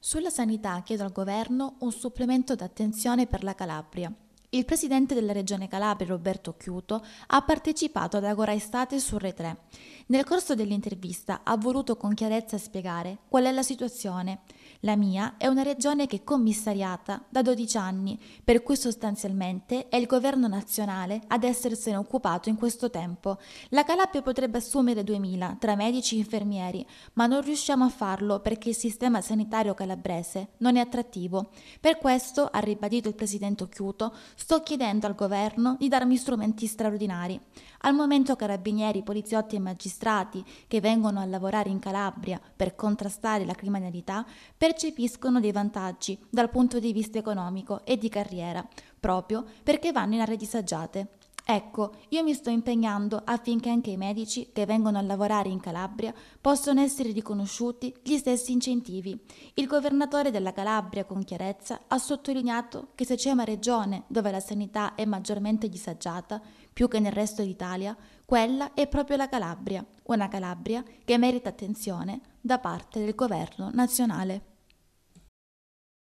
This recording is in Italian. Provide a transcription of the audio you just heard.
Sulla sanità chiedo al governo un supplemento d'attenzione per la Calabria. Il presidente della Regione Calabria, Roberto Chiuto, ha partecipato ad Agora Estate su Re 3. Nel corso dell'intervista ha voluto con chiarezza spiegare qual è la situazione, la mia è una regione che è commissariata da 12 anni, per cui sostanzialmente è il governo nazionale ad essersene occupato in questo tempo. La Calabria potrebbe assumere 2000 tra medici e infermieri, ma non riusciamo a farlo perché il sistema sanitario calabrese non è attrattivo. Per questo, ha ribadito il presidente Occhiuto, sto chiedendo al governo di darmi strumenti straordinari. Al momento carabinieri, poliziotti e magistrati che vengono a lavorare in Calabria per contrastare la criminalità, per percepiscono dei vantaggi dal punto di vista economico e di carriera, proprio perché vanno in aree disagiate. Ecco, io mi sto impegnando affinché anche i medici che vengono a lavorare in Calabria possano essere riconosciuti gli stessi incentivi. Il governatore della Calabria con chiarezza ha sottolineato che se c'è una regione dove la sanità è maggiormente disagiata, più che nel resto d'Italia, quella è proprio la Calabria, una Calabria che merita attenzione da parte del governo nazionale.